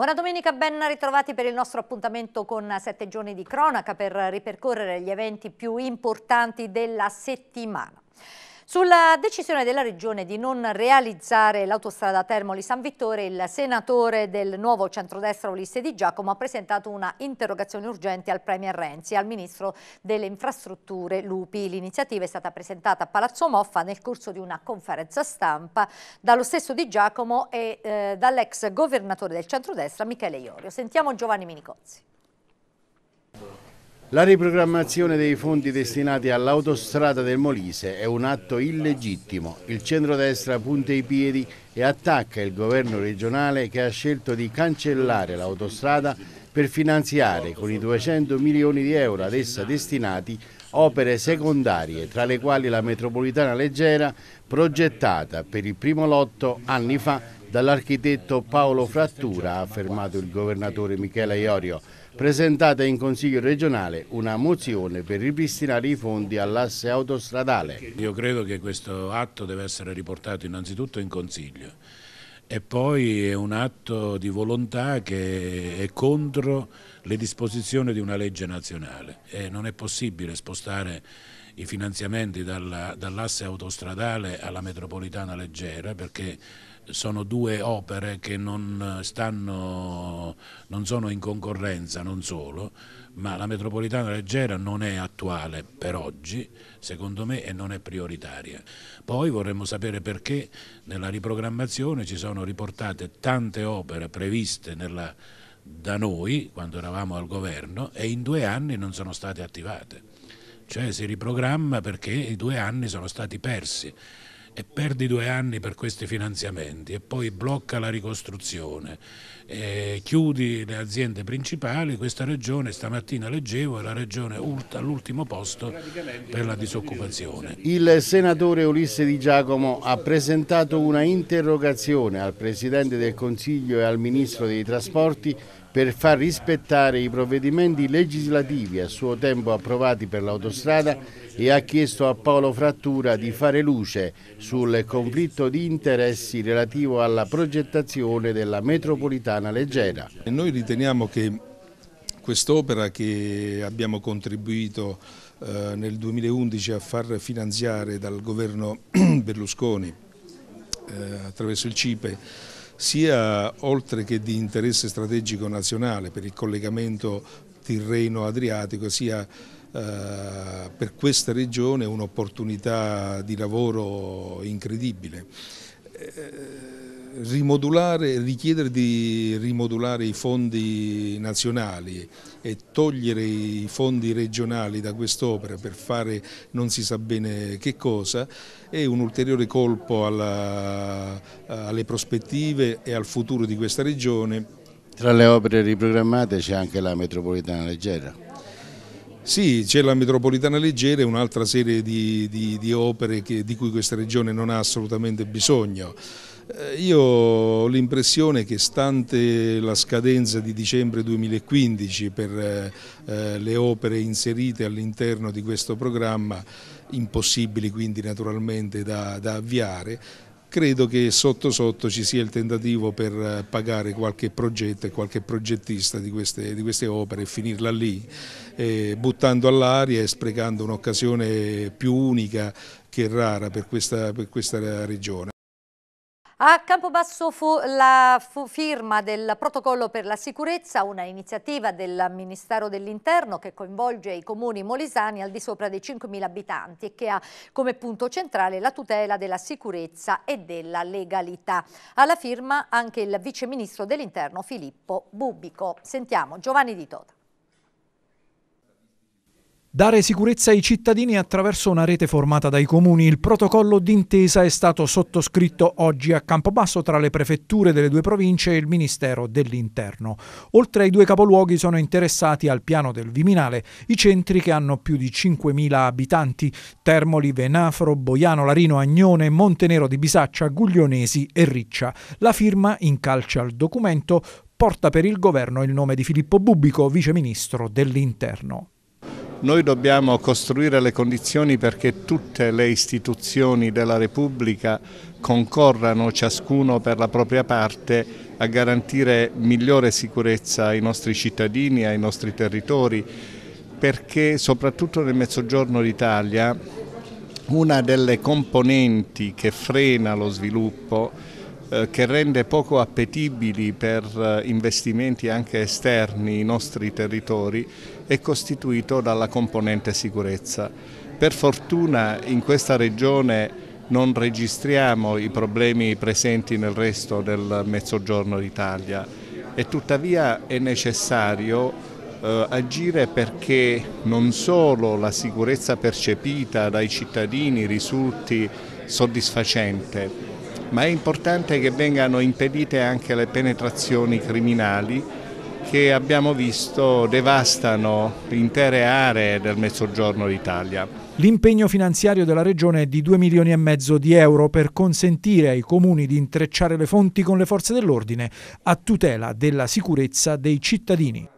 Buona domenica, ben ritrovati per il nostro appuntamento con sette giorni di cronaca per ripercorrere gli eventi più importanti della settimana. Sulla decisione della Regione di non realizzare l'autostrada Termoli-San Vittore, il senatore del nuovo centrodestra Ulisse Di Giacomo ha presentato una interrogazione urgente al Premier Renzi e al Ministro delle Infrastrutture Lupi. L'iniziativa è stata presentata a Palazzo Moffa nel corso di una conferenza stampa dallo stesso Di Giacomo e eh, dall'ex governatore del centrodestra Michele Iorio. Sentiamo Giovanni Minicozzi. La riprogrammazione dei fondi destinati all'autostrada del Molise è un atto illegittimo. Il centrodestra punta i piedi e attacca il governo regionale che ha scelto di cancellare l'autostrada per finanziare con i 200 milioni di euro ad essa destinati opere secondarie, tra le quali la metropolitana leggera progettata per il primo lotto anni fa dall'architetto Paolo Frattura, ha affermato il governatore Michele Iorio presentata in Consiglio regionale una mozione per ripristinare i fondi all'asse autostradale. Io credo che questo atto deve essere riportato innanzitutto in Consiglio e poi è un atto di volontà che è contro le disposizioni di una legge nazionale e eh, non è possibile spostare i finanziamenti dall'asse autostradale alla metropolitana leggera perché sono due opere che non, stanno, non, sono in concorrenza, non solo, ma la metropolitana leggera non è attuale per oggi, secondo me, e non è prioritaria. Poi vorremmo sapere perché nella riprogrammazione ci sono riportate tante opere previste nella, da noi, quando eravamo al governo, e in due anni non sono state attivate. Cioè si riprogramma perché i due anni sono stati persi e perdi due anni per questi finanziamenti e poi blocca la ricostruzione, eh, chiudi le aziende principali, questa regione stamattina leggevo è la regione all'ultimo posto per la disoccupazione. Il senatore Ulisse Di Giacomo ha presentato una interrogazione al Presidente del Consiglio e al Ministro dei Trasporti per far rispettare i provvedimenti legislativi a suo tempo approvati per l'autostrada e ha chiesto a Paolo Frattura di fare luce sul conflitto di interessi relativo alla progettazione della metropolitana leggera. E noi riteniamo che quest'opera che abbiamo contribuito eh, nel 2011 a far finanziare dal governo Berlusconi eh, attraverso il CIPE sia oltre che di interesse strategico nazionale per il collegamento Tirreno-Adriatico, sia eh, per questa regione un'opportunità di lavoro incredibile. Eh, rimodulare, richiedere di rimodulare i fondi nazionali e togliere i fondi regionali da quest'opera per fare non si sa bene che cosa è un ulteriore colpo alla, alle prospettive e al futuro di questa regione. Tra le opere riprogrammate c'è anche la metropolitana leggera. Sì, c'è la metropolitana leggera e un'altra serie di, di, di opere che, di cui questa regione non ha assolutamente bisogno. Eh, io ho l'impressione che stante la scadenza di dicembre 2015 per eh, eh, le opere inserite all'interno di questo programma, impossibili quindi naturalmente da, da avviare, credo che sotto sotto ci sia il tentativo per pagare qualche progetto e qualche progettista di queste, di queste opere e finirla lì, eh, buttando all'aria e sprecando un'occasione più unica che rara per questa, per questa regione. A Campobasso fu la fu firma del protocollo per la sicurezza, una iniziativa del Ministero dell'Interno che coinvolge i comuni molisani al di sopra dei 5.000 abitanti e che ha come punto centrale la tutela della sicurezza e della legalità. Alla firma anche il vice ministro dell'Interno Filippo Bubico. Sentiamo Giovanni Di Tota. Dare sicurezza ai cittadini attraverso una rete formata dai comuni. Il protocollo d'intesa è stato sottoscritto oggi a Campobasso tra le prefetture delle due province e il Ministero dell'Interno. Oltre ai due capoluoghi sono interessati al piano del Viminale i centri che hanno più di 5.000 abitanti: Termoli, Venafro, Boiano, Larino, Agnone, Montenero di Bisaccia, Guglionesi e Riccia. La firma in incalcia al documento porta per il governo il nome di Filippo Bubbico, viceministro dell'Interno. Noi dobbiamo costruire le condizioni perché tutte le istituzioni della Repubblica concorrano ciascuno per la propria parte a garantire migliore sicurezza ai nostri cittadini, ai nostri territori, perché soprattutto nel mezzogiorno d'Italia una delle componenti che frena lo sviluppo eh, che rende poco appetibili per eh, investimenti anche esterni i nostri territori è costituito dalla componente sicurezza. Per fortuna in questa regione non registriamo i problemi presenti nel resto del mezzogiorno d'Italia e tuttavia è necessario eh, agire perché non solo la sicurezza percepita dai cittadini risulti soddisfacente, ma è importante che vengano impedite anche le penetrazioni criminali che abbiamo visto devastano intere aree del mezzogiorno d'Italia. L'impegno finanziario della Regione è di 2 milioni e mezzo di euro per consentire ai comuni di intrecciare le fonti con le forze dell'ordine a tutela della sicurezza dei cittadini.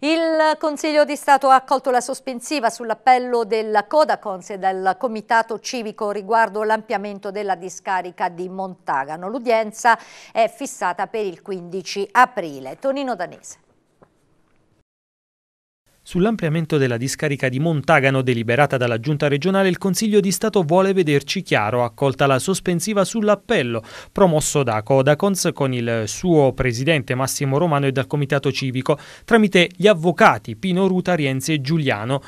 Il Consiglio di Stato ha accolto la sospensiva sull'appello della Codacons e del Comitato Civico riguardo l'ampliamento della discarica di Montagano. L'udienza è fissata per il 15 aprile. Tonino Danese. Sull'ampliamento della discarica di Montagano deliberata dalla Giunta regionale il Consiglio di Stato vuole vederci chiaro, accolta la sospensiva sull'appello promosso da Codacons con il suo presidente Massimo Romano e dal Comitato Civico tramite gli avvocati Pino Ruta, Rienzi e Giuliano.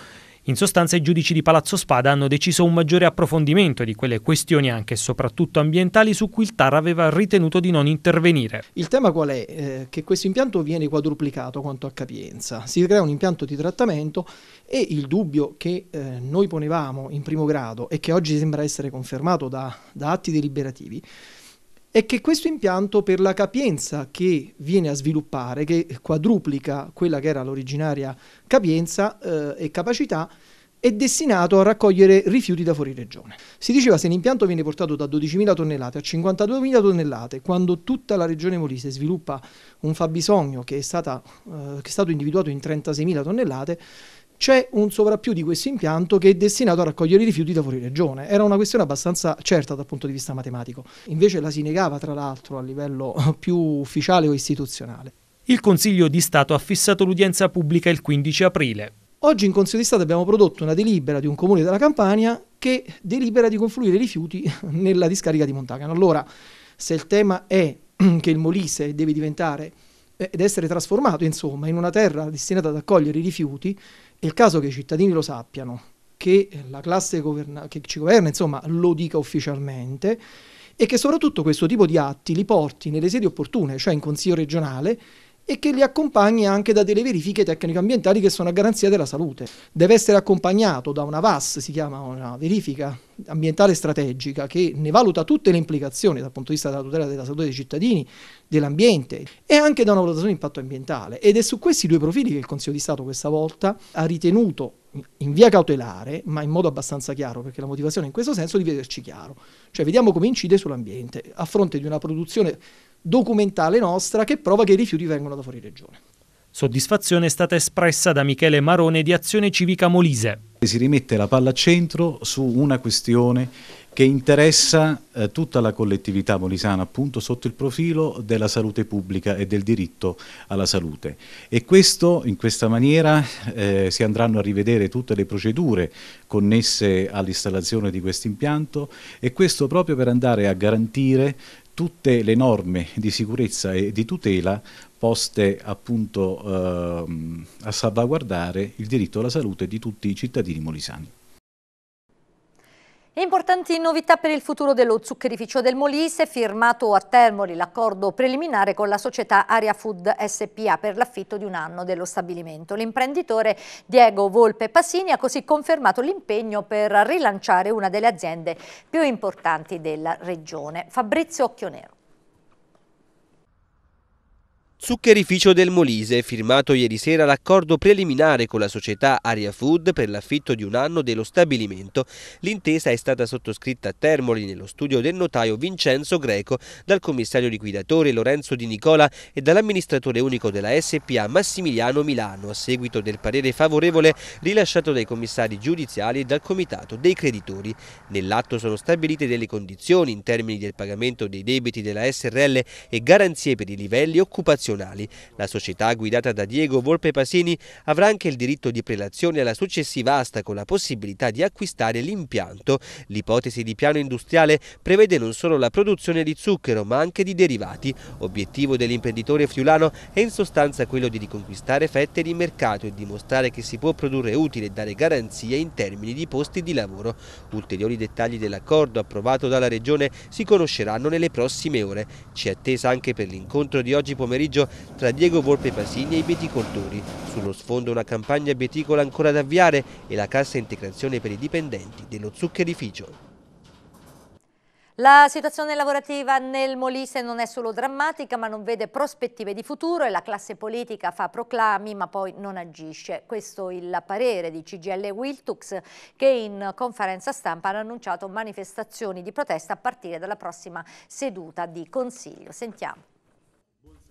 In sostanza i giudici di Palazzo Spada hanno deciso un maggiore approfondimento di quelle questioni anche e soprattutto ambientali su cui il TAR aveva ritenuto di non intervenire. Il tema qual è? Eh, che questo impianto viene quadruplicato quanto a capienza, si crea un impianto di trattamento e il dubbio che eh, noi ponevamo in primo grado e che oggi sembra essere confermato da, da atti deliberativi è che questo impianto per la capienza che viene a sviluppare, che quadruplica quella che era l'originaria capienza eh, e capacità, è destinato a raccogliere rifiuti da fuori regione. Si diceva se l'impianto viene portato da 12.000 tonnellate a 52.000 tonnellate, quando tutta la regione Molise sviluppa un fabbisogno che è, stata, eh, che è stato individuato in 36.000 tonnellate, c'è un sovrappiù di questo impianto che è destinato a raccogliere i rifiuti da fuori regione. Era una questione abbastanza certa dal punto di vista matematico, invece la si negava tra l'altro a livello più ufficiale o istituzionale. Il Consiglio di Stato ha fissato l'udienza pubblica il 15 aprile. Oggi in Consiglio di Stato abbiamo prodotto una delibera di un comune della Campania che delibera di confluire i rifiuti nella discarica di Montagano. Allora, se il tema è che il Molise deve diventare eh, ed essere trasformato insomma in una terra destinata ad accogliere i rifiuti, è il caso che i cittadini lo sappiano, che la classe governa- che ci governa insomma, lo dica ufficialmente e che soprattutto questo tipo di atti li porti nelle sedi opportune, cioè in consiglio regionale, e che li accompagni anche da delle verifiche tecnico-ambientali che sono a garanzia della salute. Deve essere accompagnato da una VAS, si chiama una verifica ambientale strategica, che ne valuta tutte le implicazioni dal punto di vista della tutela della salute dei cittadini, dell'ambiente e anche da una valutazione di impatto ambientale. Ed è su questi due profili che il Consiglio di Stato questa volta ha ritenuto in via cautelare, ma in modo abbastanza chiaro, perché la motivazione in questo senso è di vederci chiaro, cioè vediamo come incide sull'ambiente a fronte di una produzione documentale nostra che prova che i rifiuti vengono da fuori regione. Soddisfazione è stata espressa da Michele Marone di Azione Civica Molise. Si rimette la palla a centro su una questione che interessa eh, tutta la collettività molisana appunto sotto il profilo della salute pubblica e del diritto alla salute e questo in questa maniera eh, si andranno a rivedere tutte le procedure connesse all'installazione di questo impianto e questo proprio per andare a garantire tutte le norme di sicurezza e di tutela poste appunto eh, a salvaguardare il diritto alla salute di tutti i cittadini molisani. Importanti novità per il futuro dello zuccherificio del Molise, firmato a Termoli l'accordo preliminare con la società Aria Food SPA per l'affitto di un anno dello stabilimento. L'imprenditore Diego Volpe Passini ha così confermato l'impegno per rilanciare una delle aziende più importanti della regione. Fabrizio Occhionero. Zuccherificio del Molise, firmato ieri sera l'accordo preliminare con la società Aria Food per l'affitto di un anno dello stabilimento. L'intesa è stata sottoscritta a Termoli nello studio del notaio Vincenzo Greco, dal commissario liquidatore Lorenzo Di Nicola e dall'amministratore unico della SPA Massimiliano Milano, a seguito del parere favorevole rilasciato dai commissari giudiziali e dal comitato dei creditori. Nell'atto sono stabilite delle condizioni in termini del pagamento dei debiti della SRL e garanzie per i livelli occupazionali nazionali. La società guidata da Diego Volpe Pasini avrà anche il diritto di prelazione alla successiva asta con la possibilità di acquistare l'impianto. L'ipotesi di piano industriale prevede non solo la produzione di zucchero ma anche di derivati. Obiettivo dell'imprenditore friulano è in sostanza quello di riconquistare fette di mercato e dimostrare che si può produrre utile e dare garanzie in termini di posti di lavoro. Ulteriori dettagli dell'accordo approvato dalla Regione si conosceranno nelle prossime ore. Ci è attesa anche per l'incontro di oggi pomeriggio pareggio tra Diego Volpe Pasini e i beticoltori. Sullo sfondo una campagna beticola ancora da avviare e la cassa integrazione per i dipendenti dello zuccherificio. La situazione lavorativa nel Molise non è solo drammatica ma non vede prospettive di futuro e la classe politica fa proclami ma poi non agisce. Questo è il parere di CGL Wiltux che in conferenza stampa hanno annunciato manifestazioni di protesta a partire dalla prossima seduta di Consiglio. Sentiamo.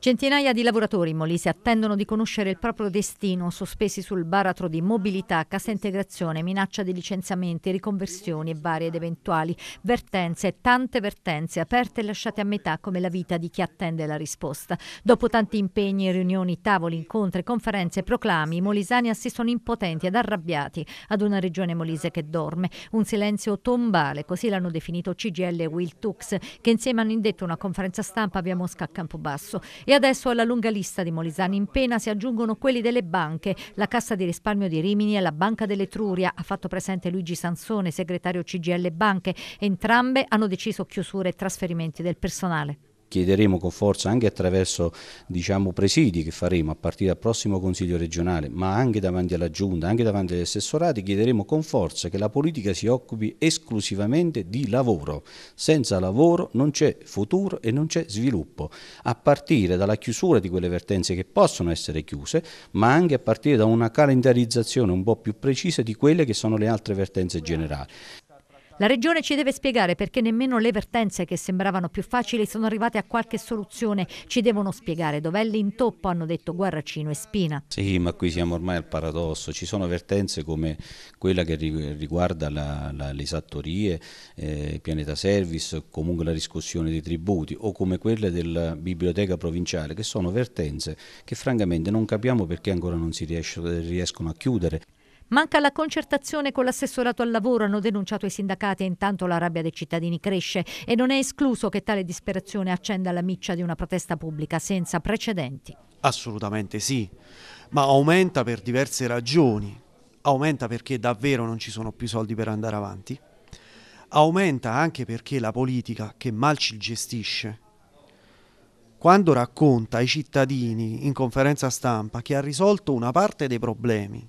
Centinaia di lavoratori in Molise attendono di conoscere il proprio destino, sospesi sul baratro di mobilità, cassa integrazione, minaccia di licenziamenti, riconversioni e varie ed eventuali vertenze, tante vertenze aperte e lasciate a metà come la vita di chi attende la risposta. Dopo tanti impegni, riunioni, tavoli, incontri, conferenze, proclami, i molisani assistono impotenti ed arrabbiati ad una regione molise che dorme. Un silenzio tombale, così l'hanno definito CGL e Will Tux, che insieme hanno indetto una conferenza stampa via Mosca a Campobasso e adesso alla lunga lista di Molisani in pena si aggiungono quelli delle banche. La Cassa di risparmio di Rimini e la Banca dell'Etruria, ha fatto presente Luigi Sansone, segretario CGL Banche. Entrambe hanno deciso chiusure e trasferimenti del personale chiederemo con forza anche attraverso diciamo, presidi che faremo a partire dal prossimo Consiglio regionale, ma anche davanti alla Giunta, anche davanti agli assessorati, chiederemo con forza che la politica si occupi esclusivamente di lavoro. Senza lavoro non c'è futuro e non c'è sviluppo, a partire dalla chiusura di quelle vertenze che possono essere chiuse, ma anche a partire da una calendarizzazione un po' più precisa di quelle che sono le altre vertenze generali. La Regione ci deve spiegare perché nemmeno le vertenze che sembravano più facili sono arrivate a qualche soluzione. Ci devono spiegare dov'è l'intoppo, hanno detto Guarracino e Spina. Sì, ma qui siamo ormai al paradosso. Ci sono vertenze come quella che riguarda la, la, le esattorie, eh, pianeta service, comunque la riscossione dei tributi o come quelle della biblioteca provinciale, che sono vertenze che francamente non capiamo perché ancora non si riescono a chiudere. Manca la concertazione con l'assessorato al lavoro, hanno denunciato i sindacati e intanto la rabbia dei cittadini cresce e non è escluso che tale disperazione accenda la miccia di una protesta pubblica senza precedenti. Assolutamente sì, ma aumenta per diverse ragioni. Aumenta perché davvero non ci sono più soldi per andare avanti. Aumenta anche perché la politica che mal ci gestisce, quando racconta ai cittadini in conferenza stampa che ha risolto una parte dei problemi,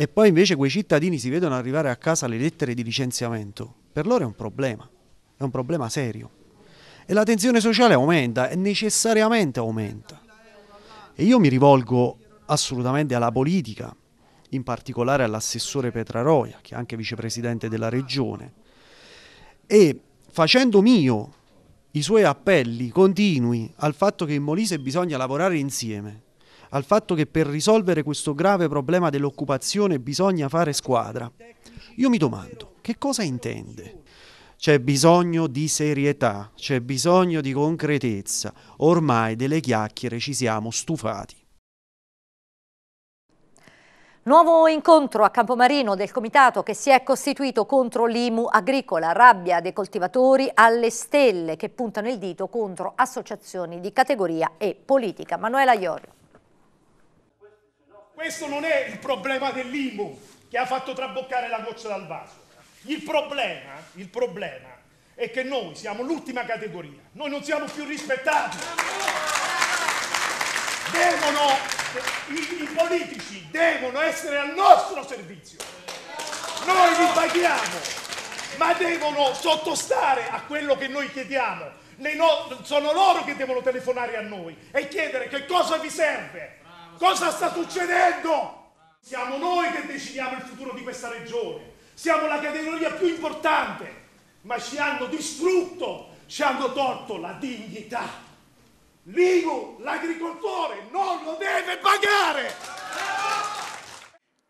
e poi invece quei cittadini si vedono arrivare a casa le lettere di licenziamento, per loro è un problema, è un problema serio. E la tensione sociale aumenta, e necessariamente aumenta. E io mi rivolgo assolutamente alla politica, in particolare all'assessore Petraroia, che è anche vicepresidente della regione, e facendo mio i suoi appelli continui al fatto che in Molise bisogna lavorare insieme, al fatto che per risolvere questo grave problema dell'occupazione bisogna fare squadra. Io mi domando, che cosa intende? C'è bisogno di serietà, c'è bisogno di concretezza. Ormai delle chiacchiere ci siamo stufati. Nuovo incontro a Campomarino del comitato che si è costituito contro l'IMU agricola, rabbia dei coltivatori alle stelle che puntano il dito contro associazioni di categoria e politica. Manuela Iorio. Questo non è il problema dell'IMU che ha fatto traboccare la goccia dal vaso. Il problema, il problema è che noi siamo l'ultima categoria, noi non siamo più rispettati. Devono, i, i, politici devono essere al nostro servizio. Noi li paghiamo, ma devono sottostare a quello che noi chiediamo. No, sono loro che devono telefonare a noi e chiedere che cosa vi serve. Cosa sta succedendo? Siamo noi che decidiamo il futuro di questa regione, siamo la categoria più importante, ma ci hanno distrutto, ci hanno tolto la dignità. L'IVU, l'agricoltore, non lo deve pagare!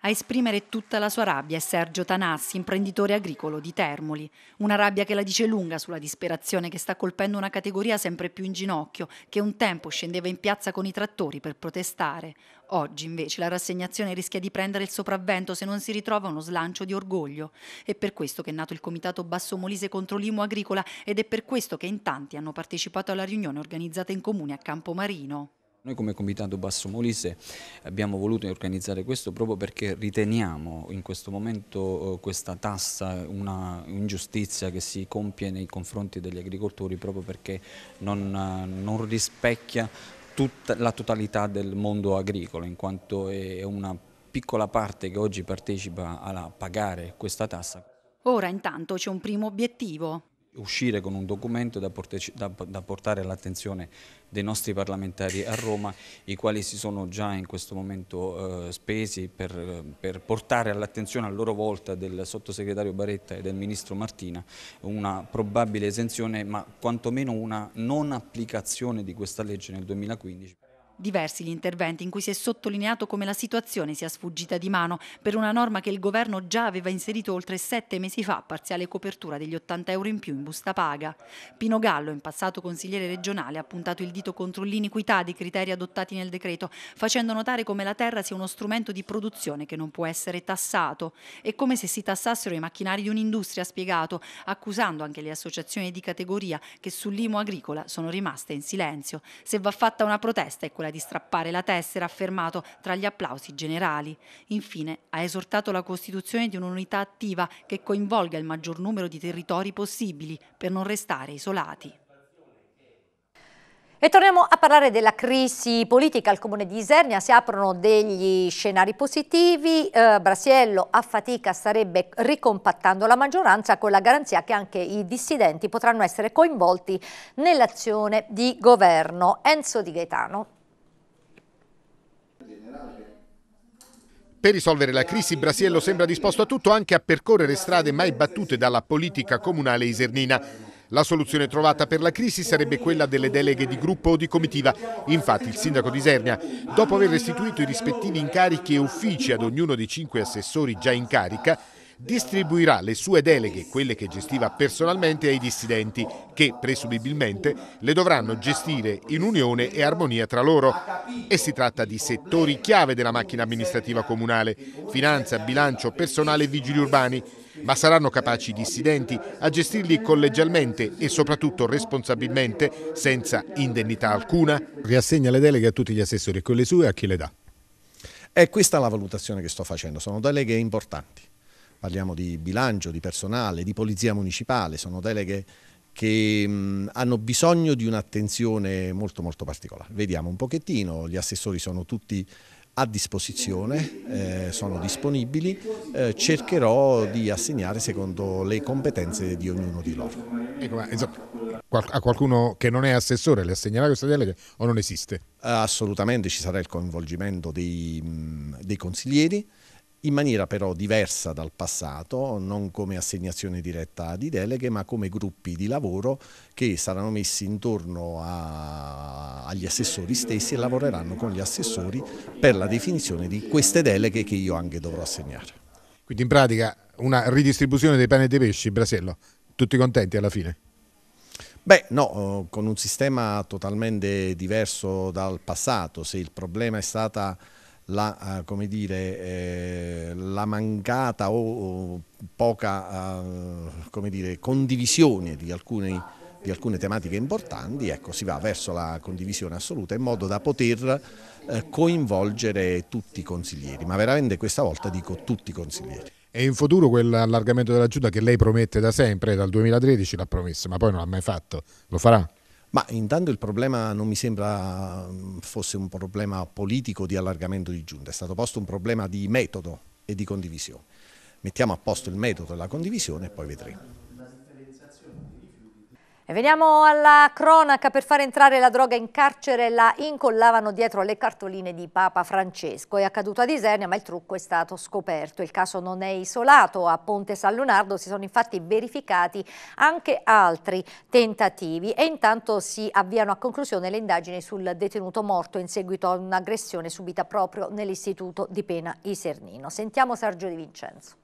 A esprimere tutta la sua rabbia è Sergio Tanassi, imprenditore agricolo di Termoli. Una rabbia che la dice lunga sulla disperazione che sta colpendo una categoria sempre più in ginocchio, che un tempo scendeva in piazza con i trattori per protestare. Oggi invece la rassegnazione rischia di prendere il sopravvento se non si ritrova uno slancio di orgoglio. È per questo che è nato il Comitato Basso Molise contro l'Imo Agricola ed è per questo che in tanti hanno partecipato alla riunione organizzata in comune a Campomarino. Noi come Comitato Basso Molise abbiamo voluto organizzare questo proprio perché riteniamo in questo momento eh, questa tassa una ingiustizia che si compie nei confronti degli agricoltori proprio perché non, eh, non rispecchia tutta la totalità del mondo agricolo in quanto è una piccola parte che oggi partecipa a pagare questa tassa. Ora intanto c'è un primo obiettivo, uscire con un documento da, da, da portare all'attenzione dei nostri parlamentari a Roma, i quali si sono già in questo momento eh, spesi per, per portare all'attenzione a loro volta del sottosegretario Baretta e del ministro Martina una probabile esenzione, ma quantomeno una non applicazione di questa legge nel 2015. Diversi gli interventi in cui si è sottolineato come la situazione sia sfuggita di mano per una norma che il governo già aveva inserito oltre sette mesi fa parziale copertura degli 80 euro in più in busta paga. Pino Gallo, in passato consigliere regionale, ha puntato il dito contro l'iniquità dei criteri adottati nel decreto, facendo notare come la terra sia uno strumento di produzione che non può essere tassato. È come se si tassassero i macchinari di un'industria, ha spiegato, accusando anche le associazioni di categoria che sull'IMO agricola sono rimaste in silenzio. Se va fatta una protesta è quella paura di strappare la tessera affermato tra gli applausi generali. Infine ha esortato la costituzione di un'unità attiva che coinvolga il maggior numero di territori possibili per non restare isolati. E torniamo a parlare della crisi politica al comune di Isernia, si aprono degli scenari positivi, eh, Brasiello a fatica starebbe ricompattando la maggioranza con la garanzia che anche i dissidenti potranno essere coinvolti nell'azione di governo. Enzo Di Gaetano. Per risolvere la crisi Brasiello sembra disposto a tutto anche a percorrere strade mai battute dalla politica comunale isernina. La soluzione trovata per la crisi sarebbe quella delle deleghe di gruppo o di comitiva. Infatti il sindaco di Isernia, dopo aver restituito i rispettivi incarichi e uffici ad ognuno dei cinque assessori già in carica, distribuirà le sue deleghe, quelle che gestiva personalmente, ai dissidenti, che presumibilmente le dovranno gestire in unione e armonia tra loro. E si tratta di settori chiave della macchina amministrativa comunale, finanza, bilancio, personale e vigili urbani ma saranno capaci i dissidenti a gestirli collegialmente e soprattutto responsabilmente, senza indennità alcuna? Riassegna le deleghe a tutti gli assessori e con le sue a chi le dà. È questa la valutazione che sto facendo, sono deleghe importanti parliamo di bilancio, di personale, di polizia municipale, sono deleghe che mh, mm, hanno bisogno di un'attenzione molto molto particolare. Vediamo un pochettino, gli assessori sono tutti a disposizione, eh, sono disponibili, eh, cercherò di assegnare secondo le competenze di ognuno di loro. Ecco, ma, insomma, a qualcuno che non è assessore le assegnerà questa delega o non esiste? Assolutamente ci sarà il coinvolgimento dei, mm, dei consiglieri, in maniera però diversa dal passato, non come assegnazione diretta di deleghe, ma come gruppi di lavoro che saranno messi intorno a, agli assessori stessi e lavoreranno con gli assessori per la definizione di queste deleghe che io anche dovrò assegnare. Quindi in pratica una ridistribuzione dei pani e dei pesci, Brasello, tutti contenti alla fine? Beh, no, eh, con un sistema totalmente diverso dal passato, se il problema è stata la, eh, dire, eh, la, mancata o, o poca eh, dire, condivisione di alcune, di alcune, tematiche importanti, ecco, si va verso la condivisione assoluta in modo da poter eh, coinvolgere tutti i consiglieri, ma veramente questa volta dico tutti i consiglieri. E in futuro quell'allargamento della giunta che lei promette da sempre, dal 2013 l'ha promesso, ma poi non l'ha mai fatto, lo farà? Ma intanto il problema non mi sembra mm, fosse un problema politico di allargamento di giunta, è stato posto un problema di metodo e di condivisione. Mettiamo a posto il metodo e la condivisione e poi vedremo. E veniamo alla cronaca per far entrare la droga in carcere la incollavano dietro le cartoline di Papa Francesco. È accaduto a Isernia ma il trucco è stato scoperto. Il caso non è isolato, a Ponte San Lunardo si sono infatti verificati anche altri tentativi e intanto si avviano a conclusione le indagini sul detenuto morto in seguito a un'aggressione subita proprio nell'istituto di pena isernino. Sentiamo Sergio Di Vincenzo.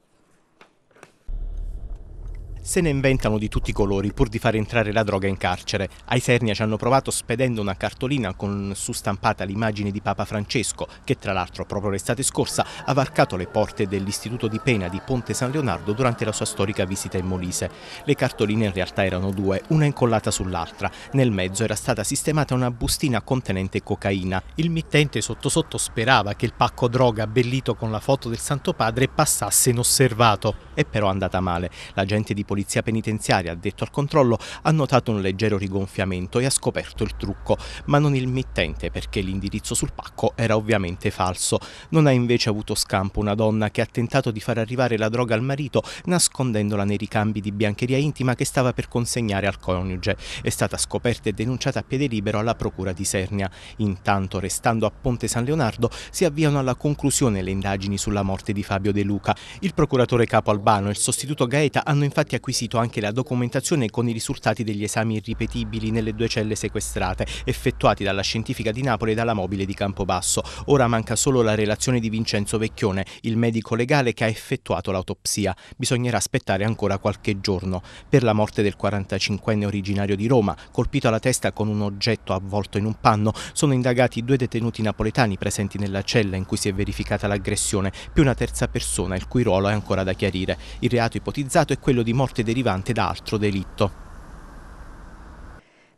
Se ne inventano di tutti i colori pur di far entrare la droga in carcere. A Isernia ci hanno provato spedendo una cartolina con su stampata l'immagine di Papa Francesco, che tra l'altro proprio l'estate scorsa ha varcato le porte dell'istituto di pena di Ponte San Leonardo durante la sua storica visita in Molise. Le cartoline in realtà erano due, una incollata sull'altra. Nel mezzo era stata sistemata una bustina contenente cocaina. Il mittente sotto sotto sperava che il pacco droga abbellito con la foto del Santo Padre passasse inosservato. È però andata male. L'agente di Polizia polizia penitenziaria addetto al controllo ha notato un leggero rigonfiamento e ha scoperto il trucco, ma non il mittente perché l'indirizzo sul pacco era ovviamente falso. Non ha invece avuto scampo una donna che ha tentato di far arrivare la droga al marito nascondendola nei ricambi di biancheria intima che stava per consegnare al coniuge. È stata scoperta e denunciata a piede libero alla procura di Sernia. Intanto, restando a Ponte San Leonardo, si avviano alla conclusione le indagini sulla morte di Fabio De Luca. Il procuratore capo Albano e il sostituto Gaeta hanno infatti accusato acquisito anche la documentazione con i risultati degli esami irripetibili nelle due celle sequestrate, effettuati dalla scientifica di Napoli e dalla mobile di Campobasso. Ora manca solo la relazione di Vincenzo Vecchione, il medico legale che ha effettuato l'autopsia. Bisognerà aspettare ancora qualche giorno. Per la morte del 45enne originario di Roma, colpito alla testa con un oggetto avvolto in un panno, sono indagati due detenuti napoletani presenti nella cella in cui si è verificata l'aggressione, più una terza persona il cui ruolo è ancora da chiarire. Il reato ipotizzato è quello di morte morte derivante da altro delitto.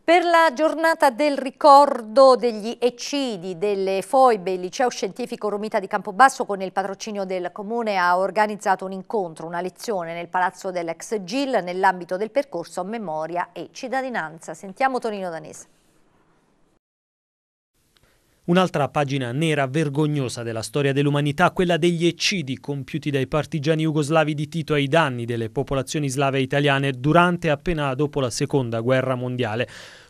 Per la giornata del ricordo degli eccidi delle foibe, il liceo scientifico Romita di Campobasso con il patrocinio del comune ha organizzato un incontro, una lezione nel palazzo dell'ex GIL nell'ambito del percorso Memoria e Cittadinanza. Sentiamo Tonino Danese. Un'altra pagina nera vergognosa della storia dell'umanità, quella degli eccidi compiuti dai partigiani jugoslavi di Tito ai danni delle popolazioni slave italiane durante e appena dopo la seconda guerra mondiale.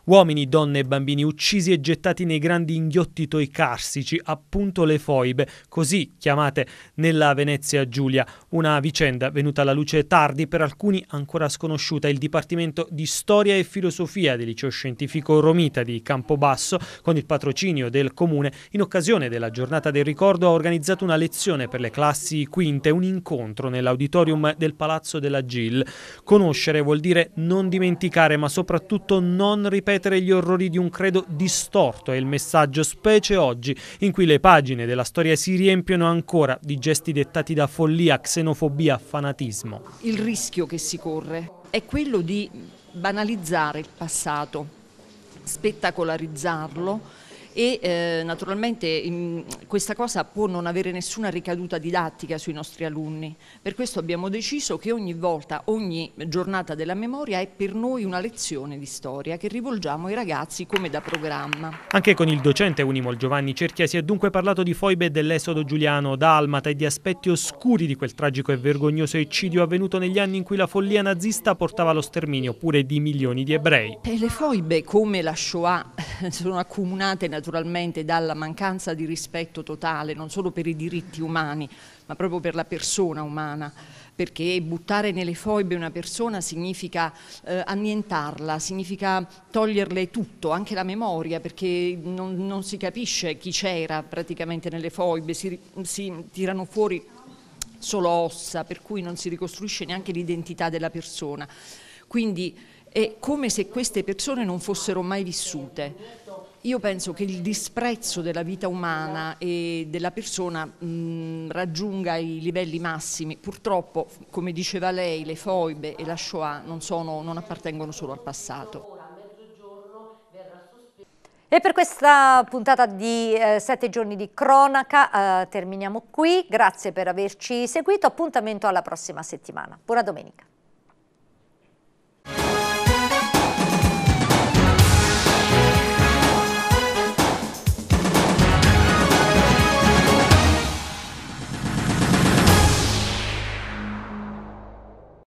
Uomini, donne e bambini uccisi e gettati nei grandi inghiottitoi carsici, appunto le foibe, così chiamate nella Venezia Giulia. Una vicenda venuta alla luce tardi, per alcuni ancora sconosciuta. Il Dipartimento di Storia e Filosofia del Liceo Scientifico Romita di Campobasso, con il patrocinio del Comune, in occasione della giornata del ricordo ha organizzato una lezione per le classi quinte, un incontro nell'auditorium del Palazzo della GIL. Conoscere vuol dire non dimenticare, ma soprattutto non ripetere ripetere gli orrori di un credo distorto è il messaggio, specie oggi, in cui le pagine della storia si riempiono ancora di gesti dettati da follia, xenofobia, fanatismo. Il rischio che si corre è quello di banalizzare il passato, spettacolarizzarlo, e eh, naturalmente in, questa cosa può non avere nessuna ricaduta didattica sui nostri alunni. Per questo abbiamo deciso che ogni volta, ogni giornata della memoria è per noi una lezione di storia che rivolgiamo ai ragazzi come da programma. Anche con il docente Unimol Giovanni Cerchia si è dunque parlato di foibe dell'esodo giuliano, dalmata e di aspetti oscuri di quel tragico e vergognoso eccidio avvenuto negli anni in cui la follia nazista portava allo sterminio pure di milioni di ebrei. E eh, le foibe come la Shoah sono accomunate naturalmente naturalmente dalla mancanza di rispetto totale non solo per i diritti umani ma proprio per la persona umana perché buttare nelle foibe una persona significa eh, annientarla, significa toglierle tutto, anche la memoria, perché non, non si capisce chi c'era praticamente nelle foibe, si, si tirano fuori solo ossa, per cui non si ricostruisce neanche l'identità della persona. Quindi è come se queste persone non fossero mai vissute. Io penso che il disprezzo della vita umana e della persona mh, mm, raggiunga i livelli massimi. Purtroppo, come diceva lei, le foibe e la Shoah non, sono, non appartengono solo al passato. E per questa puntata di eh, sette giorni di cronaca eh, terminiamo qui. Grazie per averci seguito. Appuntamento alla prossima settimana. Buona domenica.